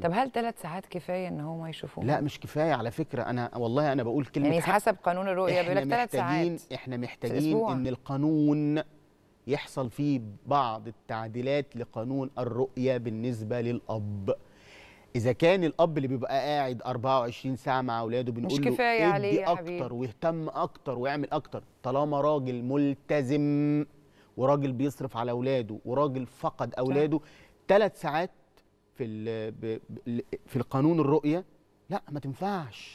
طب هل ثلاث ساعات كفايه ان هم ما يشوفوه؟ لا مش كفايه على فكره انا والله انا بقول كلمه يعني حسب قانون الرؤيه بيقول لك ثلاث ساعات احنا محتاجين ان القانون يحصل فيه بعض التعديلات لقانون الرؤيه بالنسبه للاب اذا كان الاب اللي بيبقى قاعد 24 ساعه مع اولاده بنقول له ادي ادي اكتر واهتم اكتر واعمل اكتر طالما راجل ملتزم وراجل بيصرف على اولاده وراجل فقد اولاده ثلاث ساعات في في القانون الرؤيه لا ما تنفعش